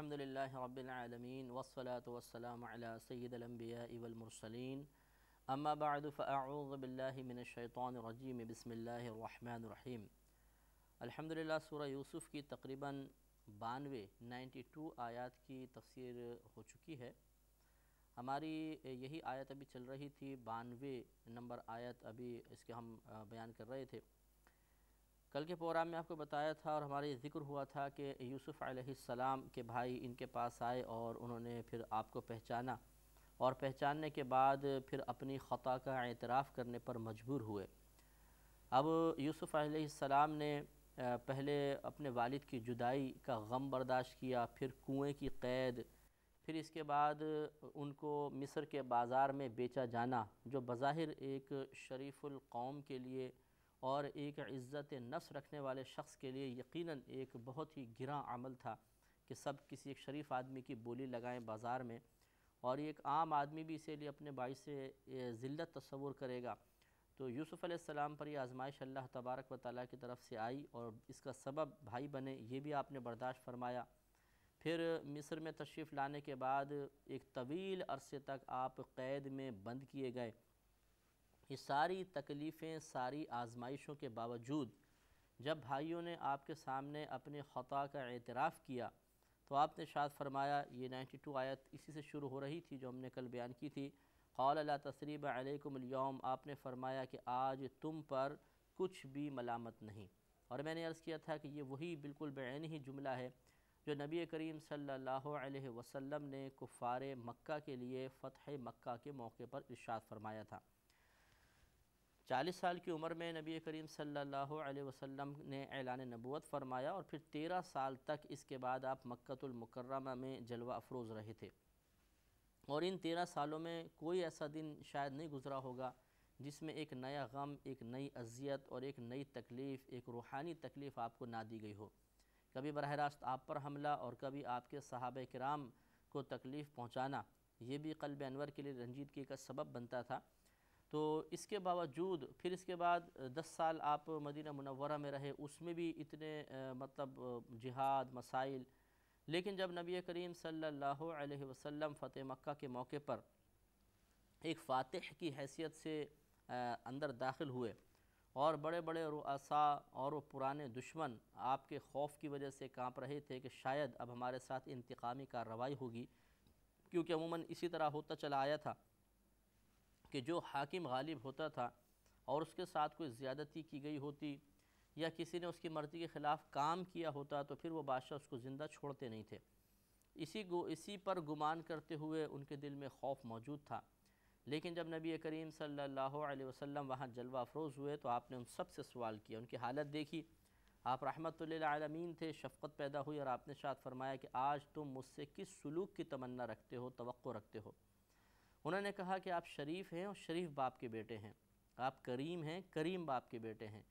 अल्हम्दुलिल्लाहि रब्बिल आलमीन वस्सलातु वस्सलामु अला सय्यिदिल अंबियाइ वल मुरसलीन अम्मा बअद फअऊज़ु बिल्लाहि मिनश शैतानिर रजीम बिस्मिल्लाहिर रहमानिर रहीम अल्हम्दुलिल्लाह सूरह यूसुफ की तकरीबन बानवे नाइन्टी टू आयत की तफसीर हो चुकी है हमारी यही आयत अभी चल रही थी बानवे नंबर आयत अभी इसके हम बयान कर रहे थे कल के प्रोग्राम में आपको बताया था और हमारे जिक्र हुआ था कि यूसुफ़ सलाम के भाई इनके पास आए और उन्होंने फिर आपको पहचाना और पहचानने के बाद फिर अपनी ख़ता का एतराफ़ करने पर मजबूर हुए अब यूसुफ़ सलाम ने पहले अपने वालिद की जुदाई का गम बर्दाश्त किया फिर कुएँ की कैद फिर इसके बाद उनको मिस्र के बाज़ार में बेचा जाना जो बज़ाहिर एक शरीफ़ुल कौम के लिए और एक इज़्ज़त नफ्स रखने वाले शख्स के लिए यकीनन एक बहुत ही गिरा अमल था कि सब किसी एक शरीफ आदमी की बोली लगाएं बाज़ार में और एक आम आदमी भी इसे लिए अपने बाई से ज़िल्लत तस्वूर करेगा तो यूसुफ़ सलाम पर यह आजमाइश अल्लाह तबारक व ताली की तरफ से आई और इसका सबब भाई बने ये भी आपने बर्दाश्त फरमाया फिर मिस्र में तशरीफ़ लाने के बाद एक तवील अरसे तक आप क़ैद में बंद किए गए ये सारी तकलीफ़ें सारी आजमाइशों के बावजूद जब भाइयों ने आपके सामने अपने ख़ता का एतराफ़ किया तो आपने शाद फरमाया ये नाइन्टी टू आयत इसी से शुरू हो रही थी जो हमने कल बयान की थी कौल अला तसरीब अलकुमयम आपने फरमाया कि आज तुम पर कुछ भी मलामत नहीं और मैंने अर्ज़ किया था कि ये वही बिल्कुल बेन ही जुमला है जो नबी करीम सल्लल्लाहु अलैहि वसल्लम ने कुफ़ार मक्का के लिए फ़तह मक्का के मौके पर इरशाद फरमाया था चालीस साल की उम्र में नबी करीम सल्लल्लाहु अलैहि वसल्लम ने ऐलान नबूत फरमाया और फिर तेरह साल तक इसके बाद आप मक्तुलमकरमा में जलवा अफरोज़ रहे थे और इन तेरह सालों में कोई ऐसा दिन शायद नहीं गुज़रा होगा जिसमें एक नया गम एक नई अजियत और एक नई तकलीफ़ एक रूहानी तकलीफ़ आपको ना दी गई हो कभी बरह रास्त आप पर हमला और कभी आपके सहाब कराम को तकलीफ़ पहुँचाना ये भी कल्ब अनवर के लिए रंजीदगी का सबब बनता था तो इसके बावजूद फिर इसके बाद दस साल आप मदीना मुनवरा में रहे उसमें भी इतने मतलब जिहाद मसाइल लेकिन जब नबी करीम सल्लल्लाहु अलैहि वसल्लम फ़तेह मक्का के मौके पर एक फातह की हैसियत से अंदर दाखिल हुए और बड़े बड़े रुआसा और वो पुराने दुश्मन आपके खौफ की वजह से कांप रहे थे कि शायद अब हमारे साथ इंतकामी कार्रवाई होगी क्योंकि अमूमन इसी तरह होता चला आया था कि जो हाकिम गालिब होता था और उसके साथ कोई ज़्यादती की गई होती या किसी ने उसकी मर्ज़ी के ख़िलाफ़ काम किया होता तो फिर वो बादशाह उसको ज़िंदा छोड़ते नहीं थे इसी गो इसी पर गुमान करते हुए उनके दिल में खौफ मौजूद था लेकिन जब नबी करीम सल्लल्लाहु अलैहि वसल्लम वहाँ जलवा अफरोज़ हुए तो आपने उन सब से सवाल किया उनकी हालत देखी आप रहमत आलमीन थे शफ़क़त पैदा हुई और आपने शाद फरमाया कि आज तुम मुझसे किस सलूक की तमन्ना रखते हो तो रखते हो उन्होंने कहा कि आप शरीफ हैं और शरीफ बाप के बेटे हैं आप करीम हैं करीम बाप के बेटे हैं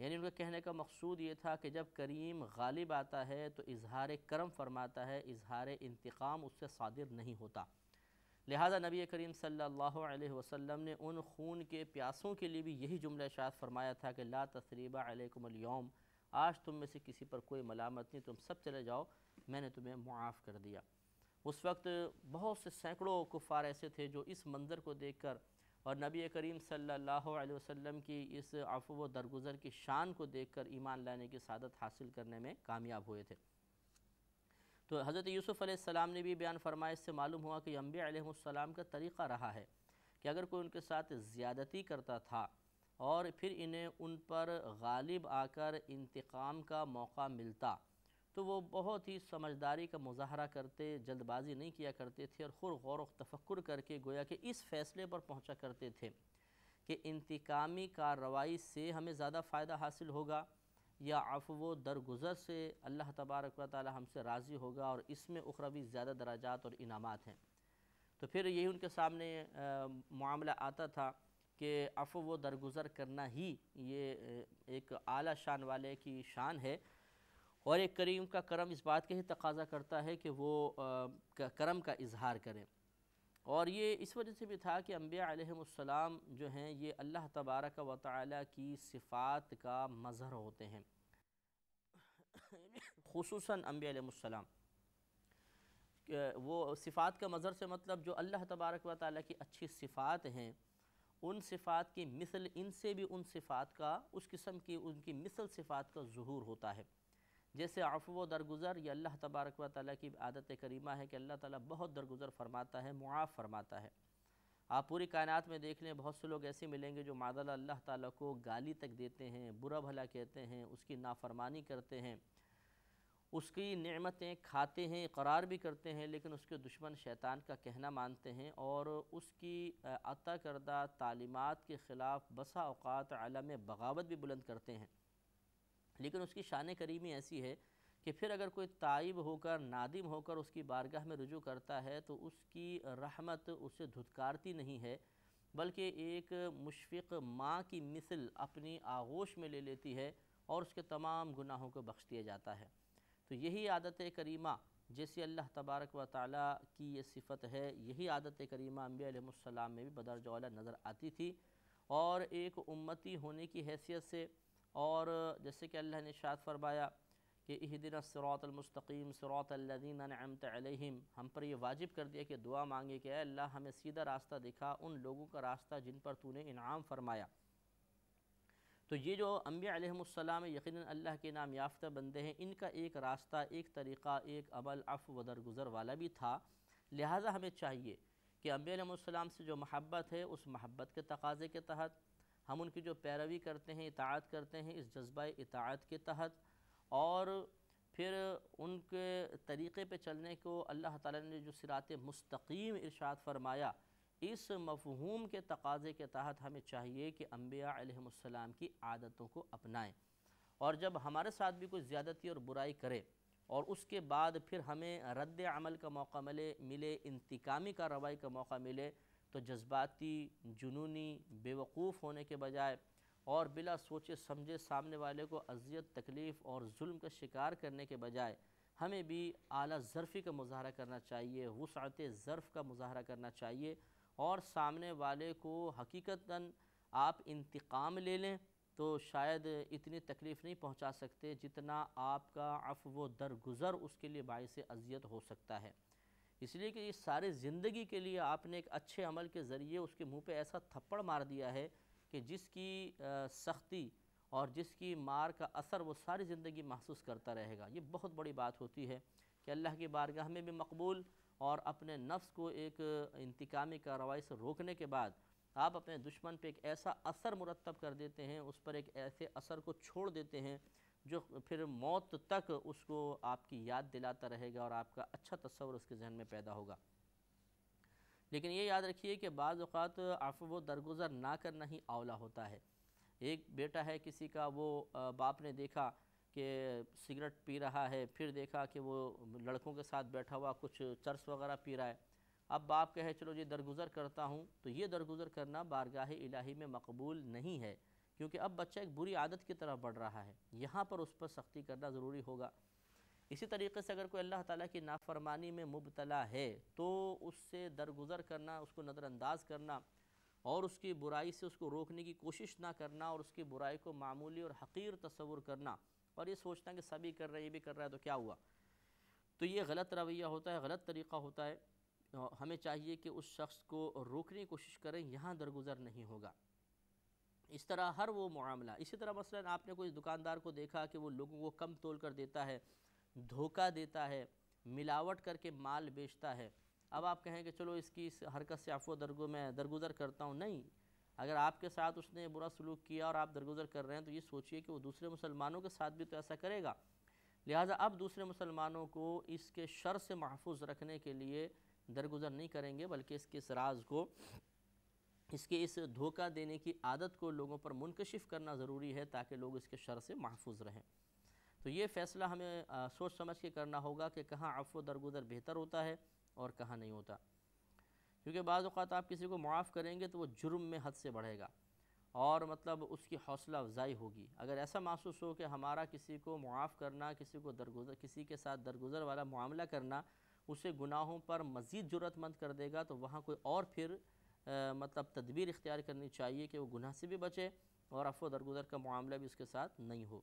यानी उनका कहने का मकसूद ये था कि जब करीम गालिब आता है तो इजहार करम फरमाता है इजहार इंतकाम उससे सादिर नहीं होता लिहाजा नबी करीम सल्लल्लाहु अलैहि वसल्लम ने उन खून के प्यासों के लिए भी यही जुमला शायद फरमाया था कि ला तसरीबा अलैकुमलयौम आज तुम में से किसी पर कोई मलामत नहीं तुम सब चले जाओ मैंने तुम्हें मुआफ़ कर दिया उस वक्त बहुत से सैकड़ों कुफ़ार ऐसे थे जो इस मंज़र को देख कर और नबी करीम सल्लल्लाहु अलैहि वसल्लम की इस अफव व दरगुजर की शान को देख कर ईमान लाने की सादत हासिल करने में कामयाब हुए थे तो हज़रत यूसुफ़ अलैहिस्सलाम ने भी बयान फरमाया इससे मालूम हुआ कि अम्बी अलैहिस्सलाम का तरीक़ा रहा है कि अगर कोई उनके साथ ज़्यादती करता था और फिर इन्हें उन पर गालिब आकर इंतकाम का मौका मिलता तो वो बहुत ही समझदारी का मुजाहरा करते जल्दबाजी नहीं किया करते थे और खुर गौर तफक्र करके गोया कि इस फैसले पर पहुंचा करते थे कि इंतकामी कार्रवाई से हमें ज़्यादा फ़ायदा हासिल होगा या अफव दरगुजर से अल्लाह तबारक व ताली हमसे राज़ी होगा और इसमें उखरवी ज़्यादा दराजात और इनामात हैं तो फिर यही उनके सामने मामला आता था कि अफव दरगुजर करना ही ये एक आला शान वाले की शान है और एक करीम का करम इस बात का ही तकाजा करता है कि वो करम का इजहार करें और ये इस वजह से भी था कि अम्बिया जो हैं ये अल्लाह तबारक व ताली की सिफ़ात का मज़हर होते हैं खसूस अम्बियाम वो सिफ़ात का मज़हर से मतलब जो अल्लाह तबारक व ताली की अच्छी सिफ़ात हैं उन सिफ़ात की मिसल इनसे भी उन सिफ़ात का उस किस्म की उनकी मिसल सिफ़ात का जहूर होता है जैसे आफ़ु व दरगुज़र ये अल्लाह तबारक व ताली की आदत करीमा है कि अल्लाह ताली बहुत दरगुज़र फरमाता है मुआफ़ फरमाता है आप पूरी कायनात में देख लें बहुत से लोग ऐसे मिलेंगे जो मादल अल्लाह ताली को गाली तक देते हैं बुरा भला कहते हैं उसकी नाफरमानी करते हैं उसकी नमतें खाते हैं करार भी करते हैं लेकिन उसके दुश्मन शैतान का कहना मानते हैं और उसकी अता करदा तालीमत के ख़िलाफ़ बसा अवत आलम बगावत भी बुलंद करते हैं लेकिन उसकी शान करीमी ऐसी है कि फिर अगर कोई ताइब होकर नादिम होकर उसकी बारगाह में रुजू करता है तो उसकी रहमत उसे धुतकारती नहीं है बल्कि एक मुशफ़ माँ की मिसल अपनी आगोश में ले लेती है और उसके तमाम गुनाहों को बख्श दिया जाता है तो यही आदत करीमा जैसे अल्लाह तबारक व ताली की ये सिफत है यही आदत करीमा अम्बियाम में भी बदरजौला नज़र आती थी और एक उम्मती होने की हैसियत से और जैसे कि अल्लाह ने शाद फरमाया कि इह दिन सरातलमस्तकीम सरातल्लिन नमत हम पर यह वाजिब कर दिया कि दुआ मांगे कि अल्लाह हमें सीधा रास्ता दिखा उन लोगों का रास्ता जिन पर तूने इनाम फरमाया तो ये जो अम्बियालम यकीन अल्लाह के नाम याफ्तः बंदे हैं इनका एक रास्ता एक तरीक़ा एक अमल अफ़ व दरगुज़र वाला भी था लिहाजा हमें चाहिए कि अम्बियालम से जो महब्बत है उस महब्बत के तकाज़े के तहत हम उनकी जो पैरवी करते हैं इतात करते हैं इस जज्बा इतात के तहत और फिर उनके तरीक़े पे चलने को अल्लाह ताला ने जो सिरात मुस्तकीम इरशाद फरमाया इस मफहूम के तकाज़े के तहत हमें चाहिए कि अम्बिया की आदतों को अपनाएं और जब हमारे साथ भी कोई ज़्यादती और बुराई करे और उसके बाद फिर हमें रद्द अमल का मौका मिले मिले इंतकामी कार्रवाई का मौका मिले तो जज्बाती जुनूनी बेवकूफ़ होने के बजाय और बिला सोचे समझे सामने वाले को अजियत तकलीफ़ और जुल्म का शिकार करने के बजाय हमें भी आला ज़रफ़ी का मुजाहरा करना चाहिए वसअत ज़रफ़ का मुजाहरा करना चाहिए और सामने वाले को हकीकता आप इंतकाम ले लें तो शायद इतनी तकलीफ़ नहीं पहुँचा सकते जितना आपका अफ़ व दरगुज़र उसके लिए बायस अजियत हो सकता है इसलिए कि ये सारे ज़िंदगी के लिए आपने एक अच्छे अमल के ज़रिए उसके मुंह पे ऐसा थप्पड़ मार दिया है कि जिसकी सख्ती और जिसकी मार का असर वो सारी ज़िंदगी महसूस करता रहेगा ये बहुत बड़ी बात होती है कि अल्लाह की बारगाह में भी मकबूल और अपने नफ्स को एक इंतकामी कार्रवाई से रोकने के बाद आप अपने दुश्मन पे एक ऐसा असर मुरतब कर देते हैं उस पर एक ऐसे असर को छोड़ देते हैं जो फिर मौत तक उसको आपकी याद दिलाता रहेगा और आपका अच्छा तस्वर उसके जहन में पैदा होगा लेकिन ये याद रखिए कि बाज़ अवत आफ़ दरगुजर ना करना ही आंवला होता है एक बेटा है किसी का वो बाप ने देखा कि सिगरेट पी रहा है फिर देखा कि वो लड़कों के साथ बैठा हुआ कुछ चर्स वगैरह पी रहा है अब बाप कहे चलो जी दरगुजर करता हूँ तो ये दरगुजर करना बारगाह इलाही में मकबूल नहीं है क्योंकि अब बच्चा एक बुरी आदत की तरफ बढ़ रहा है यहाँ पर उस पर सख्ती करना ज़रूरी होगा इसी तरीके से अगर कोई अल्लाह ताला की नाफरमानी में मुबतला है तो उससे दरगुजर करना उसको नज़रअंदाज करना और उसकी बुराई से उसको रोकने की कोशिश ना करना और उसकी बुराई को मामूली और हकीर तस्वुर करना और ये सोचना कि सभी कर रहे हैं ये भी कर रहा है तो क्या हुआ तो ये गलत रवैया होता है गलत तरीक़ा होता है हमें चाहिए कि उस शख्स को रोकने की कोशिश करें यहाँ दरगुजर नहीं होगा इस तरह हर वो मामला इसी तरह मसलन आपने कोई दुकानदार को देखा कि वो लोगों को कम तोल कर देता है धोखा देता है मिलावट करके माल बेचता है अब आप कहें कि चलो इसकी इस हरकत से आपको दरगो मैं दरगुजर करता हूँ नहीं अगर आपके साथ उसने बुरा सलूक किया और आप दरगुजर कर रहे हैं तो ये सोचिए कि वो दूसरे मुसलमानों के साथ भी तो ऐसा करेगा लिहाजा अब दूसरे मुसलमानों को इसके शर से महफूज रखने के लिए दरगुजर नहीं करेंगे बल्कि इसके इस राज को इसके इस धोखा देने की आदत को लोगों पर मुनकशिफ करना ज़रूरी है ताकि लोग इसके शर से महफूज रहें तो ये फ़ैसला हमें आ, सोच समझ के करना होगा कि कहाँ अफो दरगुदर बेहतर होता है और कहाँ नहीं होता क्योंकि बाज़ अवत आप किसी को मुआफ़ करेंगे तो वो जुर्म में हद से बढ़ेगा और मतलब उसकी हौसला अफजाई होगी अगर ऐसा महसूस हो कि हमारा किसी को मुआफ़ करना किसी को दरगुजर किसी के साथ दरगुजर वाला मामला करना उसे गुनाहों पर मज़ीद ज़रूरतमंद कर देगा तो वहाँ कोई और फिर मतलब तदबीर इख्तियार करनी चाहिए कि वो गुनाह से भी बचे और अफो दरगुजर का मामला भी उसके साथ नहीं हो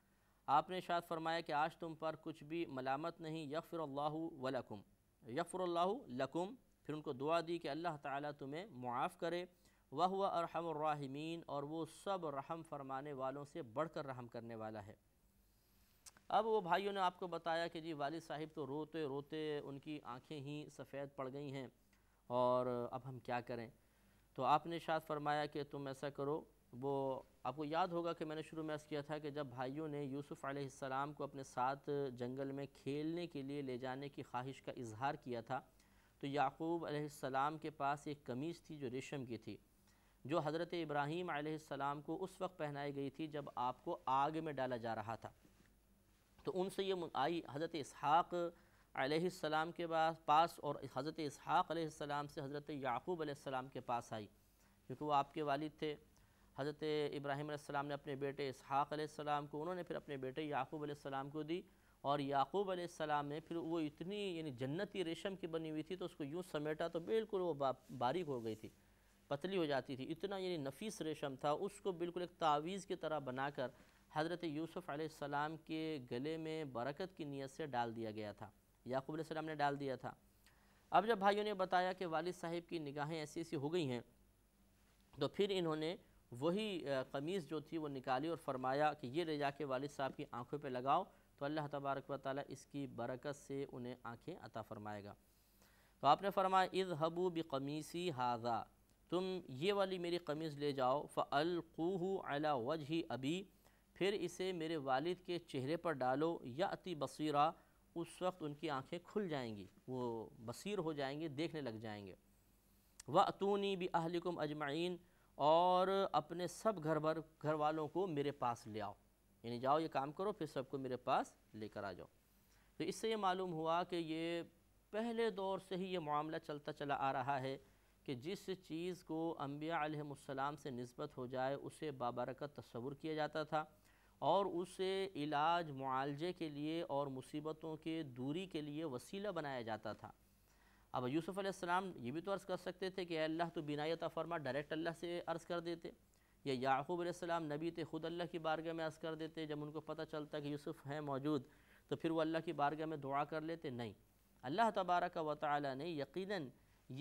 आपने शाद फरमाया कि आज तुम पर कुछ भी मलामत नहीं यकफ़िरल्ला वलकुम लकुम फिर उनको दुआ दी कि अल्लाह ताला तुम्हें मुआफ़ करे वह हुआ अरहमरमीन और वो सब रहम फरमाने वालों से बढ़कर रहम करने वाला है अब वो भाइयों ने आपको बताया कि जी वालिद साहिब तो रोते रोते उनकी आँखें ही सफ़ेद पड़ गई हैं और अब हम क्या करें तो आपने शाद फरमाया कि तुम ऐसा करो वो आपको याद होगा कि मैंने शुरू में अर्ज़ किया था कि जब भाइयों ने यूसुफ़ आसमाम को अपने साथ जंगल में खेलने के लिए ले जाने की ख्वाहिश का इजहार किया था तो याकूब आसमाम के पास एक कमीज़ थी जो रेशम की थी जो हज़रत इब्राहीम आसमाम को उस वक्त पहनाई गई थी जब आपको आग में डाला जा रहा था तो उनसे ये आई हज़रत इसहाक़ के पास पास और हज़रत इसहाक़ से हज़रत याकूब आसमाम के पास आई क्योंकि वो आपके वालिद थे हज़रत इब्राहिम ने अपने बेटे इसहाक़ को उन्होंने फिर अपने बेटे याकूब सलाम को दी और याकूब सलाम ने फिर वो इतनी यानी जन्नती रेशम की बनी हुई थी तो उसको यूँ समेटा तो बिल्कुल वो बारीक हो गई थी पतली हो जाती थी इतना यानी नफीस रेशम था उसको बिल्कुल एक तावीज़ की तरह बनाकर हज़रत यूसुफ़ सलाम के गले में बरकत की नीयत से डाल दिया गया था याकूब सलाम ने डाल दिया था अब जब भाइयों ने बताया कि वालिद साहिब की निगाहें ऐसी ऐसी हो गई हैं तो फिर इन्होंने वही कमीज़ जो थी वो निकाली और फरमाया कि ये ले जाके वाल साहब की आंखों पे लगाओ तो अल्लाह तबारक व ताली इसकी बरकत से उन्हें आंखें अता फरमाएगा तो आपने फरमाया इज़ हबू बमीसी हाजा तुम ये वाली मेरी कमीज़ ले जाओ फ़लकूह अला ही अभी फिर इसे मेरे वालिद के चेहरे पर डालो या अति बसरा उस वक्त उनकी आंखें खुल जाएंगी वो बसर हो जाएंगे देखने लग जाएंगे वतूनी भी अहलकुम अजमाइन और अपने सब घर भर घर वालों को मेरे पास ले आओ यानी जाओ ये काम करो फिर सबको मेरे पास लेकर आ जाओ तो इससे ये मालूम हुआ कि ये पहले दौर से ही ये मामला चलता चला आ रहा है कि जिस चीज़ को अम्बिया से नस्बत हो जाए उसे बाबरकत तस्वुर किया जाता था और उसे इलाज मुआलजे के लिए और मुसीबतों के दूरी के लिए वसीला बनाया जाता था अब यूसुफ़ अलैहिस्सलाम ये भी तो अर्ज़ कर सकते थे कि अल्लाह तो बिनायत फरमा डायरेक्ट अल्लाह से अर्ज़ कर देते या याकूब अलैहिस्सलाम नबी थे तो ख़ुद अल्लाह की बारगाह में अर्ज़ कर देते जब उनको पता चलता कि यूसुफ़ हैं मौजूद तो फिर वो अल्लाह की बारगाह में दुआ कर लेते नहीं अल्लाह तबारक व ताली ने यकीन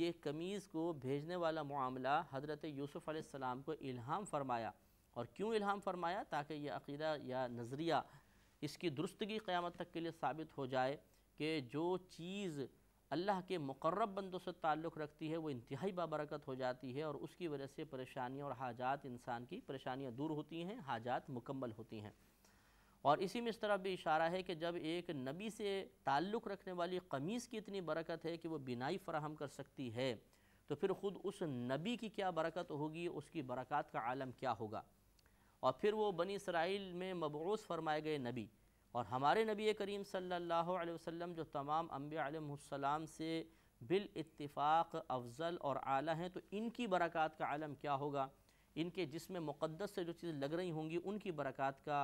ये कमीज़ को भेजने वाला मामला हज़रत यूसुफ़ अलैहिस्सलाम को इल्हाम फरमाया और क्यों इल्हाम फरमाया ताकि यह अकीदा या नज़रिया इसकी दुरुस्तगी क़्यामत तक के लिए साबित हो जाए कि जो चीज़ अल्लाह के मुकर्रब बंदों से ताल्लुक़ रखती है वो इंतहाई बाबरकत हो जाती है और उसकी वजह से परेशानियाँ और हाजात इंसान की परेशानियाँ दूर होती हैं हाजात मुकम्मल होती हैं और इसी में इस तरह भी इशारा है कि जब एक नबी से ताल्लुक़ रखने वाली कमीज़ की इतनी बरकत है कि वो बिनाई फ़राहम कर सकती है तो फिर ख़ुद उस नबी की क्या बरकत होगी उसकी बरक़ात का आलम क्या होगा और फिर वो बनी इसराइल में मबूस फरमाए गए नबी और हमारे नबी करीम सल्लल्लाहु अलैहि वसल्लम जो तमाम अम्बलम से बिल इत्तिफाक अफजल और आला हैं तो इनकी बरक़ात का आलम क्या होगा इनके जिसम मुक़दस से जो चीज़ें लग रही होंगी उनकी बरक़ात का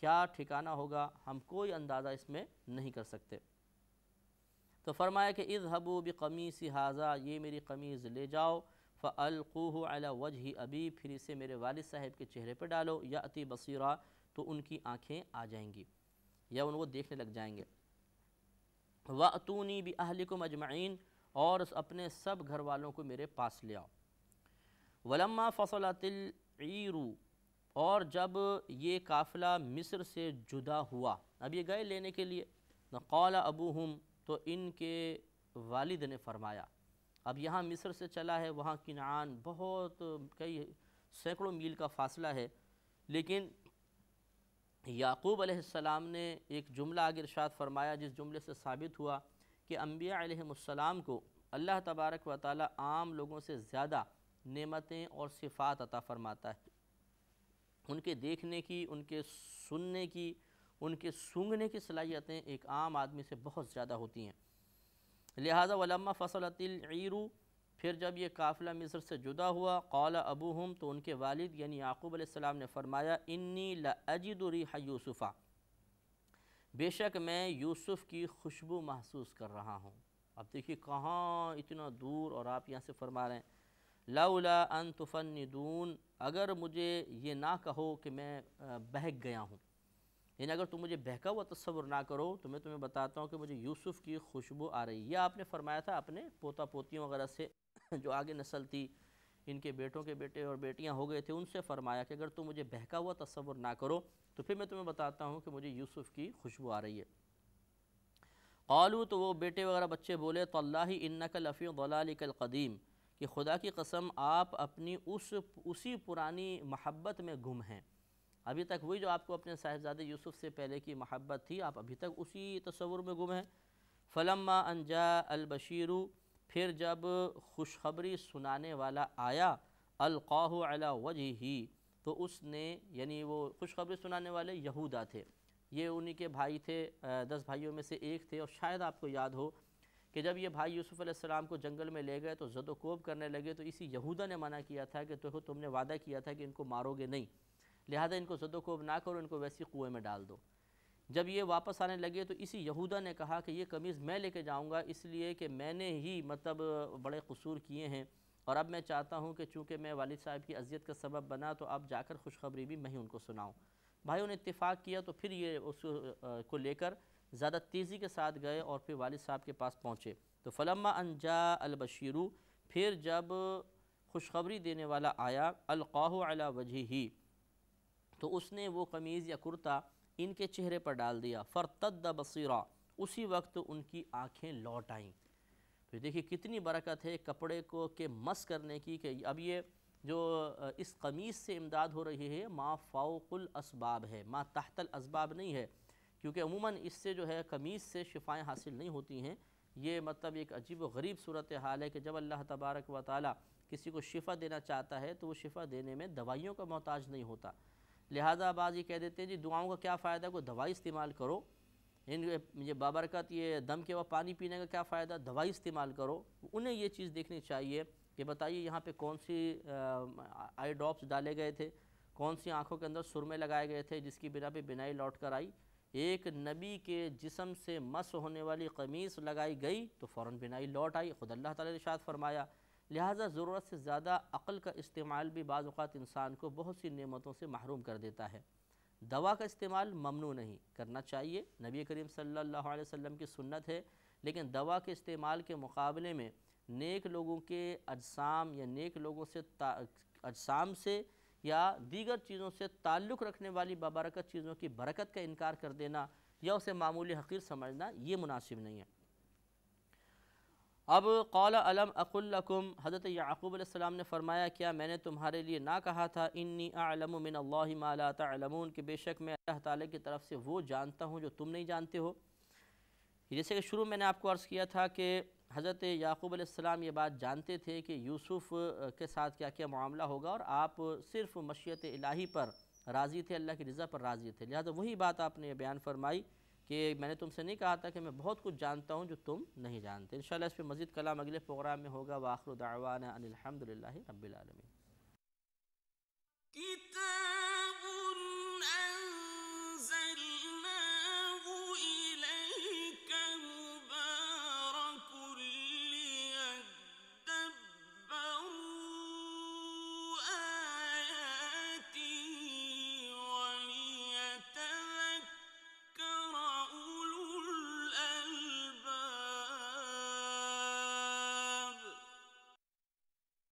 क्या ठिकाना होगा हम कोई अंदाज़ा इसमें नहीं कर सकते तो फरमाया कि इज़ हबू बमीस हाजा ये मेरी कमीज़ ले जाओ फ़लकूह अला वज ही अभी फिर इसे मेरे वालिद साहब के चेहरे पर डालो या अति बसीरा तो उनकी आँखें आ जाएंगी या उनको देखने लग जाएंगे वतूनी भी अहली को मजमाइन और अपने सब घर वालों को मेरे पास ले आओ वलम्मा फसलातिलरू और जब ये काफ़िला मिस्र से जुदा हुआ अब ये गए लेने के लिए कौला अबू हम तो इनके वालिद ने फरमाया अब यहाँ मिस्र से चला है वहाँ किनान बहुत कई सैकड़ों मील का फासला है लेकिन याकूब अलैहिस्सलाम ने एक जुमला आगे इरशाद फरमाया जिस जुमले से साबित हुआ कि अम्बिया अलैहिस्सलाम को अल्लाह तबारक व ताली आम लोगों से ज़्यादा नेमतें और सिफ़ात अता फ़रमाता है उनके देखने की उनके सुनने की उनके सूंघने की सलाहियतें एक आम आदमी से बहुत ज़्यादा होती हैं लिहाजा वलम्मा फसलतिलरू फिर जब ये काफ़िला मिस्र से जुदा हुआ कौल अबू हम तो उनके वालिद यानी याकूब आसमाम ने फरमाया इन्नी लजिदुरी यूसुफ़ा बेशक मैं यूसुफ़ की खुशबू महसूस कर रहा हूँ अब देखिए कहाँ इतना दूर और आप यहाँ से फरमा रहे हैं लाउला अन तुफन अगर मुझे ये ना कहो कि मैं बहक गया हूँ यानी अगर तुम मुझे बहका हुआ तस्वर ना करो तो मैं तुम्हें बताता हूँ कि मुझे यूसुफ़ की खुशबू आ रही है यह आपने फरमाया था अपने पोता पोतियों वगैरह से जो आगे नस्ल थी इनके बेटों के बेटे और बेटियाँ हो गए थे उनसे फरमाया कि अगर तुम मुझे बहका हुआ तस्वर ना करो तो फिर मैं तुम्हें बताता हूँ कि मुझे यूसुफ़ की खुशबू आ रही है आलू तो वो बेटे वगैरह बच्चे बोले तो अल्लाह इन्ना का लफ़ी गलाल कदीम कि खुदा की कसम आप अपनी उस उसी पुरानी महब्बत में गुम हैं अभी तक वही जो आपको अपने साहिबजादे यूसुफ से पहले की महब्बत थी आप अभी तक उसी तस्वुर में गुम हैं फ़लम्मा अनजा अलबशीरु फिर जब खुशखबरी सुनाने वाला आया अलकाह अला वजही तो उसने यानी वो खुशखबरी सुनाने वाले यहूदा थे ये उन्हीं के भाई थे दस भाइयों में से एक थे और शायद आपको याद हो कि जब ये भाई यूसुफ़ अलैहिस्सलाम को जंगल में ले गए तो जदोकोब करने लगे तो इसी यहूदा ने मना किया था कि तो तुमने वादा किया था कि इनको मारोगे नहीं लिहाजा इनको सदोकोब ना करो इनको वैसी कुएँ में डाल दो जब ये वापस आने लगे तो इसी यहूदा ने कहा कि ये कमीज़ मैं लेके जाऊँगा इसलिए कि मैंने ही मतलब बड़े कसूर किए हैं और अब मैं चाहता हूँ कि चूँकि मैं वालिद साहब की अजियत का सबब बना तो अब जाकर खुशखबरी भी मैं ही उनको सुनाऊँ भाइयों ने इतफ़ाक़ किया तो फिर ये उस को लेकर ज़्यादा तेज़ी के साथ गए और फिर वालद साहब के पास पहुँचे तो फ़लमा अनजा अलबशीरू फिर जब खुशखबरी देने वाला आया अलकाह अला वजह ही तो उसने वो कमीज़ या कुर्ता इनके चेहरे पर डाल दिया फ़रतद बसरा उसी वक्त उनकी आँखें लौट आईं तो देखिए कितनी बरकत है कपड़े को के मस करने की कि अब ये जो इस कमीज़ से इमदाद हो रही है माँ फ़ाउकुल असबाब है माँ तहतल असबाब नहीं है क्योंकि अमूमन इससे जो है कमीज़ से शिफाएँ हासिल नहीं होती हैं ये मतलब एक अजीब व गरीब सूरत हाल है कि जब अल्लाह तबारक व ताली किसी को शिफा देना चाहता है तो वो शिफा देने में दवाइयों का मोहताज नहीं होता लिहाजा बाज़ ये कह देते हैं जी दुआओं का क्या फ़ायदा को दवाई इस्तेमाल करो इन ये बाबरकत ये दम के वह पानी पीने का क्या फ़ायदा दवाई इस्तेमाल करो उन्हें ये चीज़ देखनी चाहिए कि बताइए यहाँ पे कौन सी आई ड्रॉप्स डाले गए थे कौन सी आंखों के अंदर सुरमे लगाए गए थे जिसकी बिना पे बिनाई लौट कर आई एक नबी के जिसम से मस होने वाली कमीज़ लगाई गई तो फ़ौर बिनाई लौट आई ख़ुद अल्लाह ताला ने शाद फरमाया लिहाजा ज़रूरत से ज़्यादा अक़ल का इस्तेमाल भी बाज़ात इंसान को बहुत सी नेमतों से महरूम कर देता है दवा का इस्तेमाल ममनू नहीं करना चाहिए नबी करीम सल्लल्लाहु अलैहि वसल्लम की सुन्नत है लेकिन दवा के इस्तेमाल के मुकाबले में नेक लोगों के अजसाम या नेक लोगों से अजसाम से या दीगर चीज़ों से ताल्लुक़ रखने वाली बबरकत चीज़ों की बरकत का इनकार कर देना या उसे मामूली हकीर समझना ये मुनासिब नहीं है अब कौल अलम अकुल्लकुम हज़रत याकूब ने फ़रमाया क्या मैंने तुम्हारे लिए ना कहा था इन्नी आलमिन मिन माला कि बेशक मैं अल्लाह ताली की तरफ से वो जानता हूँ जो तुम नहीं जानते हो जैसे कि शुरू मैंने आपको अर्ज़ किया था कि हज़रत याकूब ये बात जानते थे कि यूसुफ़ के साथ क्या क्या मामला होगा और आप सिर्फ़ मशीत इलाही पर राज़ी थे अल्लाह की रज़ा पर राज़ी थे लिहाजा वही बात आपने बयान फरमाई कि मैंने तुमसे नहीं कहा था कि मैं बहुत कुछ जानता हूँ जो तुम नहीं जानते इन इस पर मज़ीद कलाम अगले प्रोग्राम में होगा वाखर दावान अनिलहमदिल्ला रबीआलमी كتاب أنزلناه